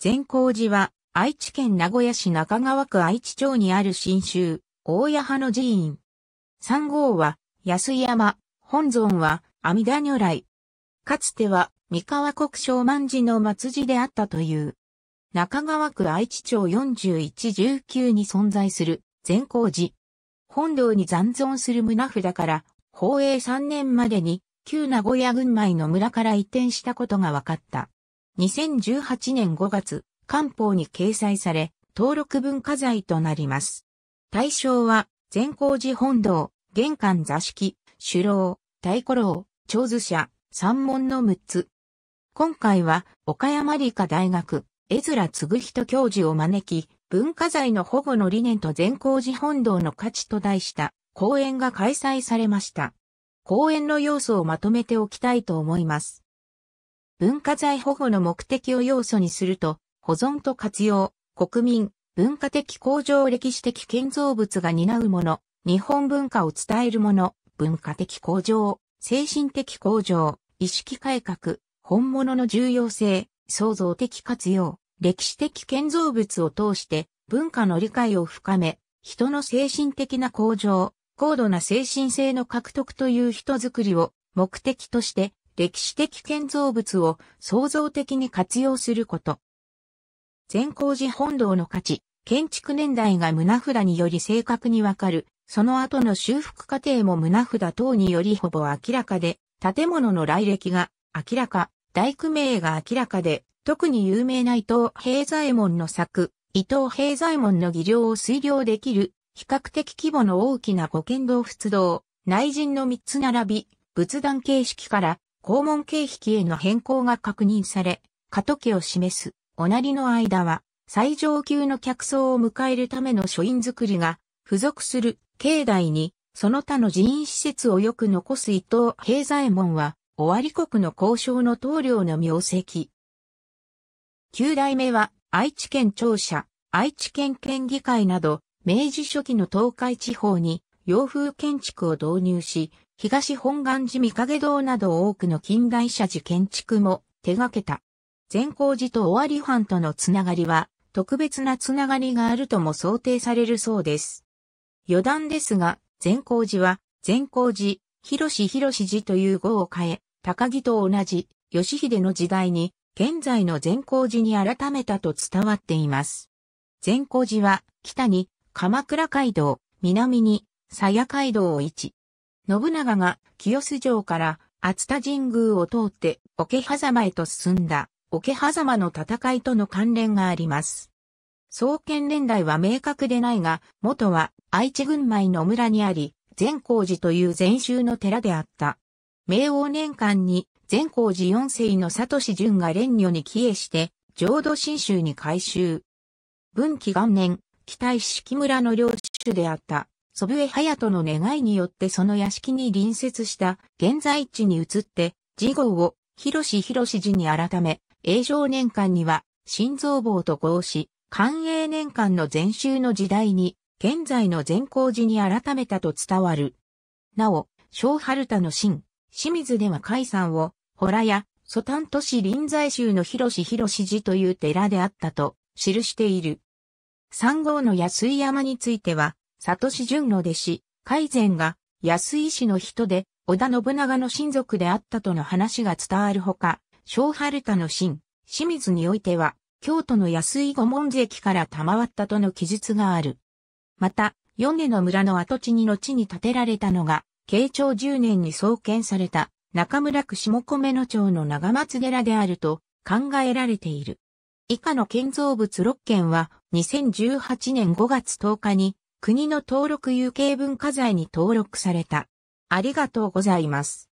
善光寺は、愛知県名古屋市中川区愛知町にある新州、大谷派の寺院。三号は、安山、本尊は、阿弥陀如来。かつては、三河国小万寺の末寺であったという。中川区愛知町4119に存在する、善光寺。本堂に残存する村札から、宝永3年までに、旧名古屋群米の村から移転したことが分かった。2018年5月、官報に掲載され、登録文化財となります。対象は、善光寺本堂、玄関座敷、首楼、太鼓楼、長寿社、三門の6つ。今回は、岡山理科大学、江面嗣人教授を招き、文化財の保護の理念と善光寺本堂の価値と題した講演が開催されました。講演の要素をまとめておきたいと思います。文化財保護の目的を要素にすると、保存と活用、国民、文化的向上歴史的建造物が担うもの、日本文化を伝えるもの、文化的向上、精神的向上、意識改革、本物の重要性、創造的活用、歴史的建造物を通して文化の理解を深め、人の精神的な向上、高度な精神性の獲得という人づくりを目的として歴史的建造物を創造的に活用すること。善光寺本堂の価値、建築年代が胸札により正確にわかる、その後の修復過程も胸札等によりほぼ明らかで、建物の来歴が明らか、大工名が明らかで、特に有名な伊藤平左衛門の作、伊藤平左衛門の技量を推量できる、比較的規模の大きな五剣道仏道、内陣の三つ並び、仏壇形式から公文経費への変更が確認され、過渡期を示す、おなりの間は、最上級の客層を迎えるための書院作りが、付属する境内に、その他の寺院施設をよく残す伊藤平左衛門は、尾張国の交渉の棟梁の名跡。九代目は、愛知県庁舎、愛知県県議会など、明治初期の東海地方に洋風建築を導入し、東本願寺三影堂など多くの近代社寺建築も手掛けた。善光寺と尾張藩とのつながりは特別なつながりがあるとも想定されるそうです。余談ですが、善光寺は善光寺、広志広寺という語を変え、高木と同じ義秀の時代に現在の善光寺に改めたと伝わっています。善光寺は北に鎌倉街道、南に鞘街道を位置、信長が清洲城から熱田神宮を通って桶狭間へと進んだ桶狭間の戦いとの関連があります。創建年代は明確でないが、元は愛知軍前の村にあり、善光寺という禅宗の寺であった。明王年間に善光寺四世の佐藤淳が蓮女に帰依して、浄土真宗に改修。文紀元年、北石木村の領主であった祖父江隼人の願いによってその屋敷に隣接した現在地に移って、次号を広志広志寺に改め、永常年間には心臓坊と合し、寛永年間の前週の時代に、現在の善光寺に改めたと伝わる。なお、小春田の神、清水では海散を、洞や、祖丹都市臨済宗の広志広志寺という寺であったと記している。三号の安井山については、里市淳の弟子、海前が安井氏の人で、織田信長の親族であったとの話が伝わるほか、小春田の神、清水においては、京都の安井御門関から賜ったとの記述がある。また、米の村の跡地に後に建てられたのが、慶長10年に創建された中村区下米野町の長松寺であると考えられている。以下の建造物6件は2018年5月10日に国の登録有形文化財に登録された。ありがとうございます。